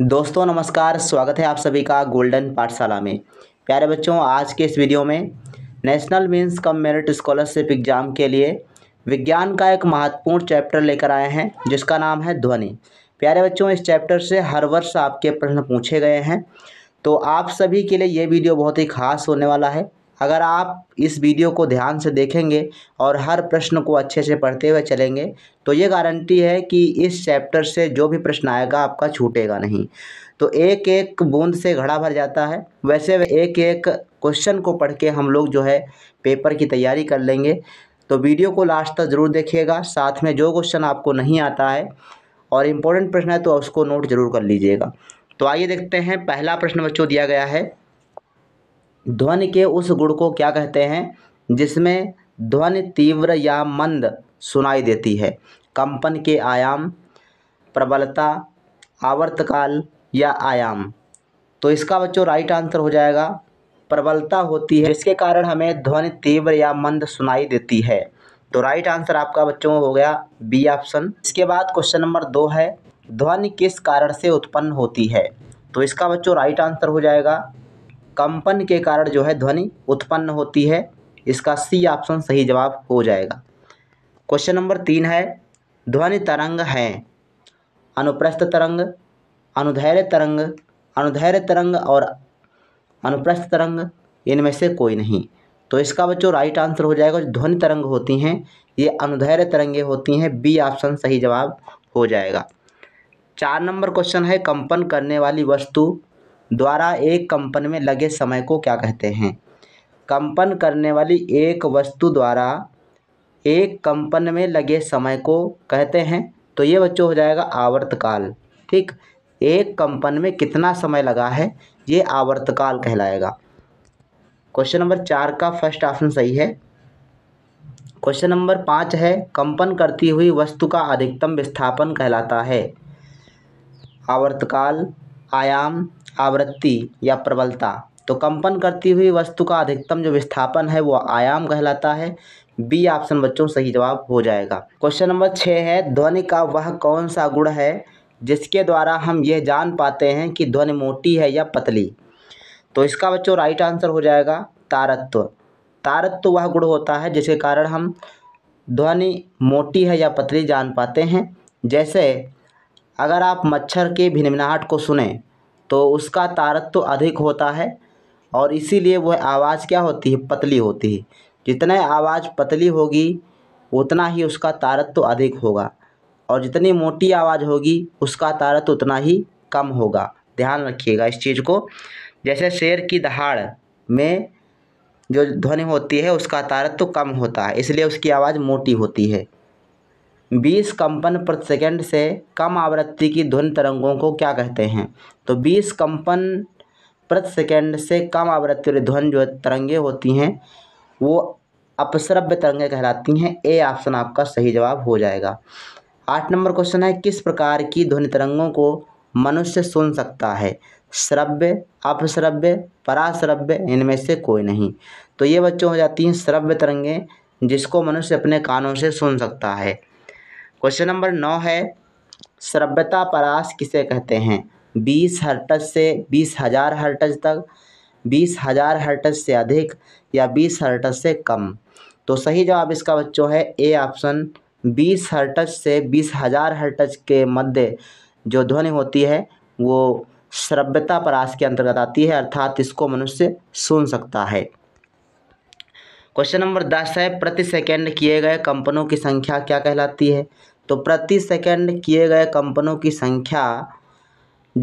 दोस्तों नमस्कार स्वागत है आप सभी का गोल्डन पाठशाला में प्यारे बच्चों आज के इस वीडियो में national means cum merit scholarship exam के लिए विज्ञान का एक महत्वपूर्ण चैप्टर लेकर आए हैं जिसका नाम है ध्वनि प्यारे बच्चों इस चैप्टर से हर वर्ष आपके प्रश्न पूछे गए हैं तो आप सभी के लिए ये वीडियो बहुत ही खास होने वाला है अगर आप इस वीडियो को ध्यान से देखेंगे और हर प्रश्न को अच्छे से पढ़ते हुए चलेंगे तो ये गारंटी है कि इस चैप्टर से जो भी प्रश्न आएगा आपका छूटेगा नहीं तो एक एक बूंद से घड़ा भर जाता है वैसे एक एक क्वेश्चन को पढ़ के हम लोग जो है पेपर की तैयारी कर लेंगे तो वीडियो को लास्ट तक ज़रूर देखिएगा साथ में जो क्वेश्चन आपको नहीं आता है और इम्पोर्टेंट प्रश्न है तो उसको नोट ज़रूर कर लीजिएगा तो आइए देखते हैं पहला प्रश्न बच्चों दिया गया है ध्वनि के उस गुण को क्या कहते हैं जिसमें ध्वनि तीव्र या मंद सुनाई देती है कंपन के आयाम प्रबलता आवर्तकाल या आयाम तो इसका बच्चों राइट आंसर हो जाएगा प्रबलता होती है इसके कारण हमें ध्वनि तीव्र या मंद सुनाई देती है तो राइट आंसर आपका बच्चों हो गया बी ऑप्शन इसके बाद क्वेश्चन नंबर दो है ध्वनि किस कारण से उत्पन्न होती है तो इसका बच्चों राइट आंसर हो जाएगा कंपन के कारण जो है ध्वनि उत्पन्न होती है इसका सी ऑप्शन सही जवाब हो जाएगा क्वेश्चन नंबर तीन है ध्वनि तरंग हैं अनुप्रस्थ तरंग अनुधैर्य तरंग अनुधैर्य तरंग और अनुप्रस्थ तरंग इनमें से कोई नहीं तो इसका बच्चों राइट आंसर हो जाएगा जो ध्वनि तरंग होती हैं ये अनुधैर्य तरंगे होती हैं बी ऑप्शन सही जवाब हो जाएगा चार नंबर क्वेश्चन है कंपन करने वाली वस्तु द्वारा एक कंपन में लगे समय को क्या कहते हैं कंपन करने वाली एक वस्तु द्वारा एक कंपन में लगे समय को कहते हैं तो ये बच्चों हो जाएगा आवर्तकाल ठीक एक कंपन में कितना समय लगा है ये आवर्तकाल कहलाएगा क्वेश्चन नंबर चार का फर्स्ट ऑप्शन सही है क्वेश्चन नंबर पाँच है कंपन करती हुई वस्तु का अधिकतम विस्थापन कहलाता है आवर्तकाल आयाम आवृत्ति या प्रबलता तो कंपन करती हुई वस्तु का अधिकतम जो विस्थापन है वह आयाम कहलाता है बी ऑप्शन बच्चों सही जवाब हो जाएगा क्वेश्चन नंबर छः है ध्वनि का वह कौन सा गुण है जिसके द्वारा हम यह जान पाते हैं कि ध्वनि मोटी है या पतली तो इसका बच्चों राइट आंसर हो जाएगा तारत्व तारत्व वह गुण होता है जिसके कारण हम ध्वनि मोटी है या पतली जान पाते हैं जैसे अगर आप मच्छर के भिनमिनाहट को सुने तो उसका तारत्व अधिक होता है और इसीलिए वह आवाज़ क्या होती है पतली होती है जितना आवाज़ पतली होगी उतना ही उसका तारत्व अधिक होगा और जितनी मोटी आवाज़ होगी उसका तारत्व उतना ही कम होगा ध्यान रखिएगा इस चीज़ को जैसे शेर की दहाड़ में जो ध्वनि होती है उसका तारत्व कम होता है इसलिए उसकी आवाज़ मोटी होती है बीस कंपन प्रति सेकंड से कम आवृत्ति की ध्वनि तरंगों को क्या कहते हैं तो बीस कंपन प्रति सेकंड से कम आवृत्ति वाली ध्वनि जो तरंगे होती हैं वो अपश्रव्य तरंगें कहलाती हैं ए ऑप्शन आपका सही जवाब हो जाएगा आठ नंबर क्वेश्चन है किस प्रकार की ध्वनि तरंगों को मनुष्य सुन सकता है श्रव्य अपश्रव्य पराश्रव्य इनमें से कोई नहीं तो ये बच्चों हो जाती हैं श्रव्य तरंगें जिसको मनुष्य अपने कानों से सुन सकता है क्वेश्चन नंबर नौ है श्रव्यता परास किसे कहते हैं बीस हर्टज से बीस हजार हर्टज तक बीस हजार हर्टज से अधिक या बीस हर्टज से कम तो सही जवाब इसका बच्चों है ए ऑप्शन बीस हर्टज से बीस हजार हर्टज के मध्य जो ध्वनि होती है वो श्रव्यता परास के अंतर्गत आती है अर्थात इसको मनुष्य सुन सकता है क्वेश्चन नंबर दस है प्रति सेकेंड किए गए कंपनों की संख्या क्या कहलाती है तो प्रति सेकंड किए गए कंपनों की संख्या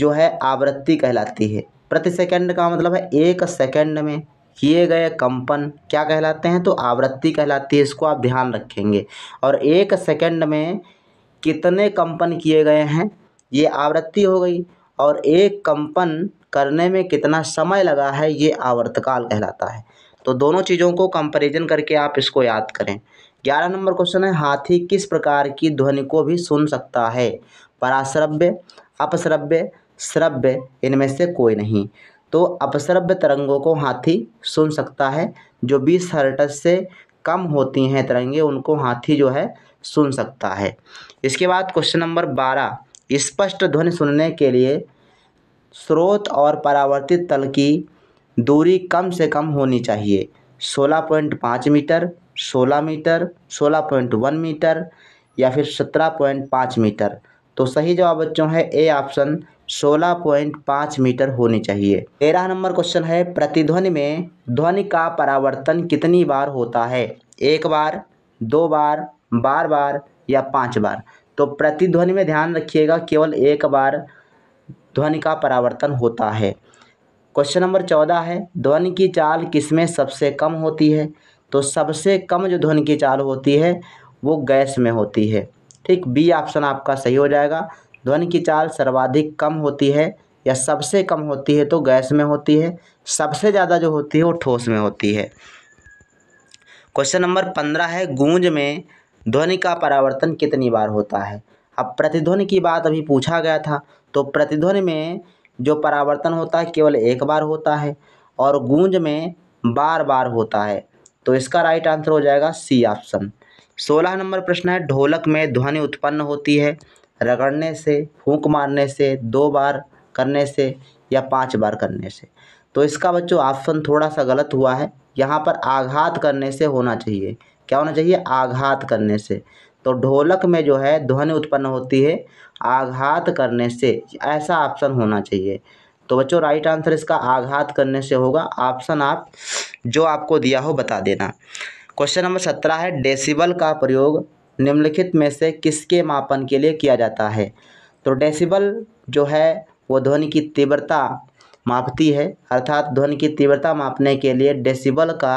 जो है आवृत्ति कहलाती है प्रति सेकंड का मतलब है एक सेकंड में किए गए कंपन क्या कहलाते हैं तो आवृत्ति कहलाती है इसको आप ध्यान रखेंगे और एक सेकंड में कितने कंपन किए गए हैं ये आवृत्ति हो गई और एक कंपन करने में कितना समय लगा है ये आवर्तकाल कहलाता है तो दोनों चीज़ों को कंपेरिजन करके आप इसको याद करें ग्यारह नंबर क्वेश्चन है हाथी किस प्रकार की ध्वनि को भी सुन सकता है पराश्रव्य अपश्रव्य श्रव्य इनमें से कोई नहीं तो अपश्रव्य तरंगों को हाथी सुन सकता है जो बीस हर्टस से कम होती हैं तरंगे उनको हाथी जो है सुन सकता है इसके बाद क्वेश्चन नंबर बारह स्पष्ट ध्वनि सुनने के लिए स्रोत और परावर्तित तल की दूरी कम से कम होनी चाहिए सोलह पॉइंट पाँच मीटर सोलह मीटर सोलह पॉइंट वन मीटर या फिर सत्रह पॉइंट पाँच मीटर तो सही जवाब बच्चों है ए ऑप्शन सोलह पॉइंट पाँच मीटर होनी चाहिए तेरह नंबर क्वेश्चन है प्रतिध्वनि में ध्वनि का परावर्तन कितनी बार होता है एक बार दो बार बार बार या पाँच बार तो प्रतिध्वनि में ध्यान रखिएगा केवल एक बार ध्वनि का परावर्तन होता है क्वेश्चन नंबर चौदह है ध्वनि की चाल किसमें सबसे कम होती है तो सबसे कम जो ध्वनि की चाल होती है वो गैस में होती है ठीक बी ऑप्शन आपका सही हो जाएगा ध्वनि की चाल सर्वाधिक कम होती है या सबसे कम होती है तो गैस में होती है सबसे ज़्यादा जो होती है वो ठोस में होती है क्वेश्चन नंबर पंद्रह है गूंज में ध्वनि का परावर्तन कितनी बार होता है अब प्रतिध्वनि की बात अभी पूछा गया था तो प्रतिध्वनि में जो परावर्तन होता है केवल एक बार होता है और गूंज में बार बार होता है तो इसका राइट आंसर हो जाएगा सी ऑप्शन सोलह नंबर प्रश्न है ढोलक में ध्वनि उत्पन्न होती है रगड़ने से फूंक मारने से दो बार करने से या पांच बार करने से तो इसका बच्चों ऑप्शन थोड़ा सा गलत हुआ है यहाँ पर आघात करने से होना चाहिए क्या होना चाहिए आघात करने से तो ढोलक में जो है ध्वनि उत्पन्न होती है आघात करने से ऐसा ऑप्शन होना चाहिए तो बच्चों राइट आंसर इसका आघात करने से होगा ऑप्शन आप जो आपको दिया हो बता देना क्वेश्चन नंबर सत्रह है डेसिबल का प्रयोग निम्नलिखित में से किसके मापन के लिए किया जाता है तो डेसिबल जो है वो ध्वनि की तीव्रता मापती है अर्थात ध्वनि की तीव्रता मापने के लिए डेसिबल का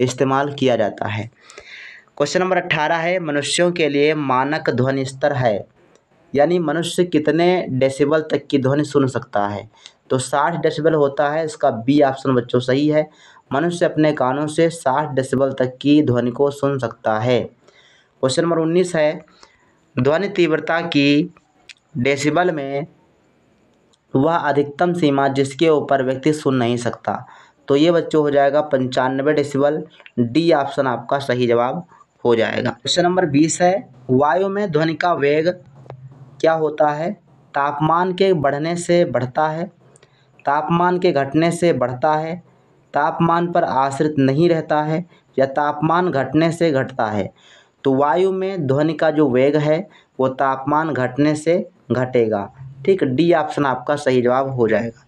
इस्तेमाल किया जाता है क्वेश्चन नंबर अट्ठारह है मनुष्यों के लिए मानक ध्वनि स्तर है यानी मनुष्य कितने डेसिबल तक की ध्वनि सुन सकता है तो साठ डेसिबल होता है इसका बी ऑप्शन बच्चों सही है मनुष्य अपने कानों से साठ डेसिबल तक की ध्वनि को सुन सकता है क्वेश्चन नंबर उन्नीस है ध्वनि तीव्रता की डेसिबल में वह अधिकतम सीमा जिसके ऊपर व्यक्ति सुन नहीं सकता तो ये बच्चों हो जाएगा पंचानवे डेसिबल डी ऑप्शन आपका सही जवाब हो जाएगा क्वेश्चन नंबर बीस है वायु में ध्वनि का वेग क्या होता है तापमान के बढ़ने से बढ़ता है तापमान के घटने से बढ़ता है तापमान पर आश्रित नहीं रहता है या तापमान घटने से घटता है तो वायु में ध्वनि का जो वेग है वो तापमान घटने से घटेगा ठीक डी ऑप्शन आपका सही जवाब हो जाएगा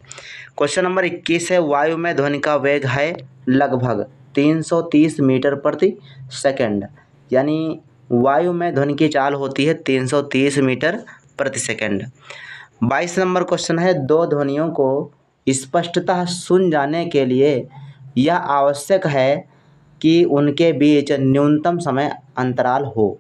क्वेश्चन नंबर 21 है वायु में ध्वनि का वेग है लगभग 330 मीटर प्रति सेकंड यानी वायु में ध्वनि की चाल होती है 330 मीटर प्रति सेकंड 22 नंबर क्वेश्चन है दो ध्वनियों को स्पष्टता सुन जाने के लिए यह आवश्यक है कि उनके बीच न्यूनतम समय अंतराल हो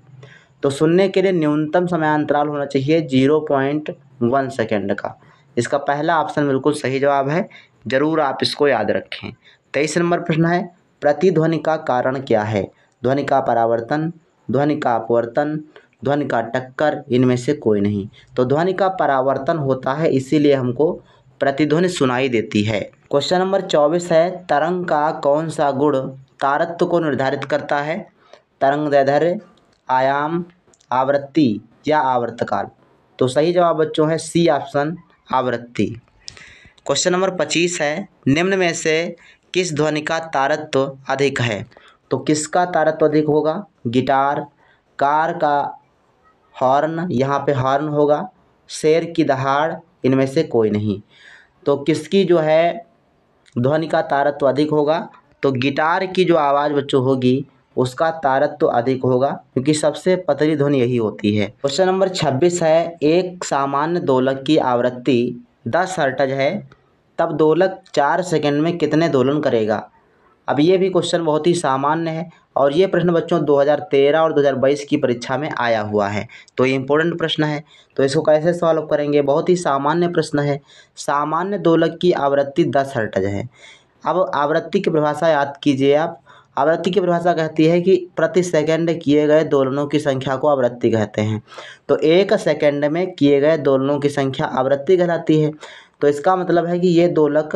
तो सुनने के लिए न्यूनतम समय अंतराल होना चाहिए जीरो पॉइंट वन सेकेंड का इसका पहला ऑप्शन बिल्कुल सही जवाब है ज़रूर आप इसको याद रखें तेईस नंबर प्रश्न है प्रतिध्वनि का कारण क्या है ध्वनि का परावर्तन ध्वनि का अपवर्तन ध्वनि का टक्कर इनमें से कोई नहीं तो ध्वनि का परावर्तन होता है इसीलिए हमको प्रतिध्वनि सुनाई देती है क्वेश्चन नंबर चौबीस है तरंग का कौन सा गुण तारत्व को निर्धारित करता है तरंग दैधर्य आयाम आवृत्ति या आवर्तकाल तो सही जवाब बच्चों है सी ऑप्शन आवृत्ति क्वेश्चन नंबर पच्चीस है निम्न में से किस ध्वनि का तारत्व अधिक है तो किसका तारत्व अधिक होगा गिटार कार का हॉर्न यहाँ पे हॉर्न होगा शेर की दहाड़ इनमें से कोई नहीं तो किसकी जो है ध्वनि का तारत्व अधिक होगा तो गिटार की जो आवाज़ बच्चों होगी उसका तारत्व तो अधिक होगा क्योंकि सबसे पतली ध्वनि यही होती है क्वेश्चन नंबर छब्बीस है एक सामान्य दोलक की आवृत्ति दस हर्टज है तब दोलक चार सेकंड में कितने दोलन करेगा अब ये भी क्वेश्चन बहुत ही सामान्य है और ये प्रश्न बच्चों 2013 और 2022 की परीक्षा में आया हुआ है तो ये इंपॉर्टेंट प्रश्न है तो इसको कैसे सॉल्व करेंगे बहुत ही सामान्य प्रश्न है सामान्य दोलक की आवृत्ति दस हर्टज है अब आवृत्ति की परिभाषा याद कीजिए आप आवृत्ति की परिभाषा कहती है कि प्रति सेकंड किए गए दोलनों की संख्या को आवृत्ति कहते हैं तो एक सेकंड में किए गए दोलनों की संख्या आवृत्ति कहलाती है तो इसका मतलब है कि ये दोलक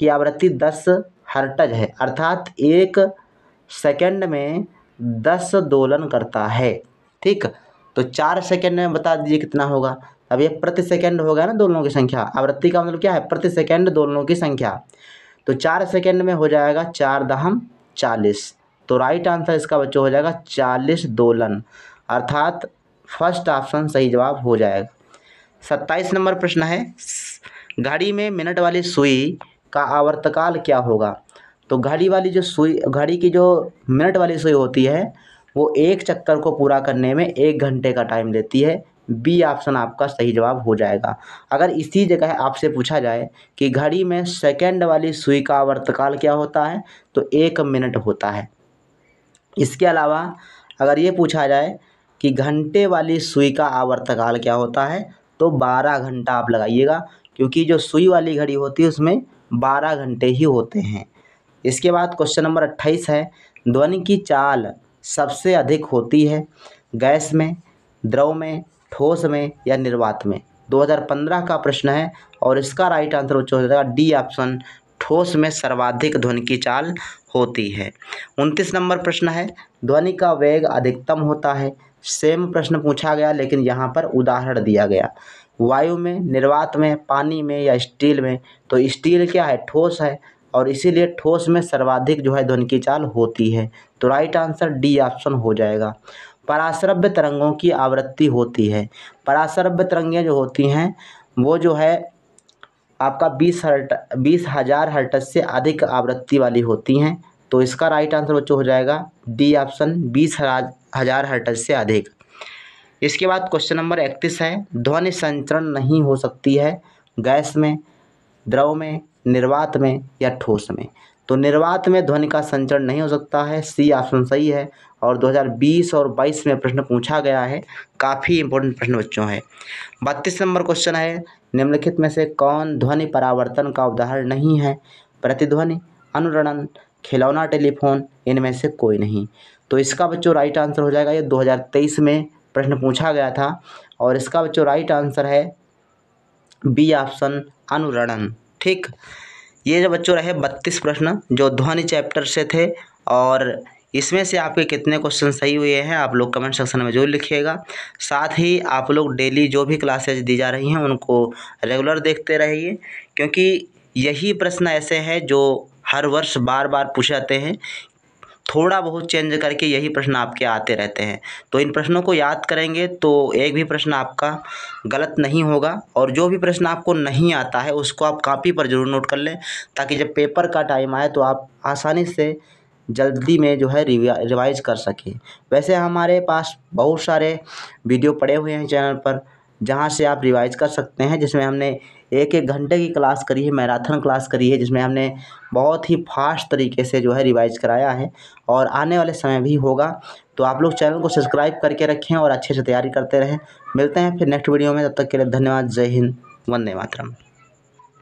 की आवृत्ति दस हर्टज है अर्थात एक सेकंड में दस दोलन करता है ठीक तो चार सेकंड में बता दीजिए कितना होगा अब ये प्रति सेकंड होगा ना दोलनों की संख्या आवृत्ति का मतलब क्या है प्रति सेकंड दोलनों की संख्या तो चार सेकंड में हो जाएगा चार दहम चालीस तो राइट आंसर इसका बच्चों हो जाएगा चालीस दोलन अर्थात फर्स्ट ऑप्शन सही जवाब हो जाएगा सत्ताईस नंबर प्रश्न है घड़ी में मिनट वाली सुई का आवर्तकाल क्या होगा तो घड़ी वाली जो सुई घड़ी की जो मिनट वाली सुई होती है वो एक चक्कर को पूरा करने में एक घंटे का टाइम लेती है बी ऑप्शन आपका सही जवाब हो जाएगा अगर इसी जगह आपसे पूछा जाए कि घड़ी में सेकेंड वाली सुई का वर्तकाल क्या होता है तो एक मिनट होता है इसके अलावा अगर ये पूछा जाए कि घंटे वाली सुई का आवर्तकाल क्या होता है तो बारह घंटा आप लगाइएगा क्योंकि जो सुई वाली घड़ी होती है उसमें बारह घंटे ही होते हैं इसके बाद क्वेश्चन नंबर अट्ठाईस है ध्वनि की चाल सबसे अधिक होती है गैस में द्रव में ठोस में या निर्वात में 2015 का प्रश्न है और इसका राइट आंसर हो जाएगा डी ऑप्शन ठोस में सर्वाधिक ध्वनि की चाल होती है उनतीस नंबर प्रश्न है ध्वनि का वेग अधिकतम होता है सेम प्रश्न पूछा गया लेकिन यहाँ पर उदाहरण दिया गया वायु में निर्वात में पानी में या स्टील में तो स्टील क्या है ठोस है और इसीलिए ठोस में सर्वाधिक जो है ध्वनि की चाल होती है तो राइट आंसर डी ऑप्शन हो जाएगा पराश्रव्य तरंगों की आवृत्ति होती है पराश्रव्य तरंगें जो होती हैं वो जो है आपका बीस हर्ट बीस हज़ार हर्टज से अधिक आवृत्ति वाली होती हैं तो इसका राइट आंसर बच्चों हो जाएगा डी ऑप्शन बीस हज़ार हर्टज से अधिक इसके बाद क्वेश्चन नंबर इकतीस है ध्वनि संचरण नहीं हो सकती है गैस में द्रव में निर्वात में या ठोस में तो निर्वात में ध्वनि का संचरण नहीं हो सकता है सी ऑप्शन सही है और 2020 और 22 में प्रश्न पूछा गया है काफ़ी इंपॉर्टेंट प्रश्न बच्चों है बत्तीस नंबर क्वेश्चन है निम्नलिखित में से कौन ध्वनि परावर्तन का उदाहरण नहीं है प्रतिध्वनि अनुरणन खिलौना टेलीफोन इनमें से कोई नहीं तो इसका बच्चों राइट आंसर हो जाएगा ये 2023 में प्रश्न पूछा गया था और इसका बच्चों राइट आंसर है बी ऑप्शन अनुरणन ठीक ये जो बच्चों रहे बत्तीस प्रश्न जो ध्वनि चैप्टर से थे और इसमें से आपके कितने क्वेश्चन सही हुए हैं आप लोग कमेंट सेक्शन में जरूर लिखिएगा साथ ही आप लोग डेली जो भी क्लासेज दी जा रही हैं उनको रेगुलर देखते रहिए क्योंकि यही प्रश्न ऐसे हैं जो हर वर्ष बार बार पूछे जाते हैं थोड़ा बहुत चेंज करके यही प्रश्न आपके आते रहते हैं तो इन प्रश्नों को याद करेंगे तो एक भी प्रश्न आपका गलत नहीं होगा और जो भी प्रश्न आपको नहीं आता है उसको आप कापी पर ज़रूर नोट कर लें ताकि जब पेपर का टाइम आए तो आप आसानी से जल्दी में जो है रिवाइज कर सकें वैसे हमारे पास बहुत सारे वीडियो पड़े हुए हैं चैनल पर जहाँ से आप रिवाइज़ कर सकते हैं जिसमें हमने एक एक घंटे की क्लास करी है मैराथन क्लास करी है जिसमें हमने बहुत ही फास्ट तरीके से जो है रिवाइज़ कराया है और आने वाले समय भी होगा तो आप लोग चैनल को सब्सक्राइब करके रखें और अच्छे से तैयारी करते रहें मिलते हैं फिर नेक्स्ट वीडियो में तब तक के लिए धन्यवाद जय हिंद वंदे मातरम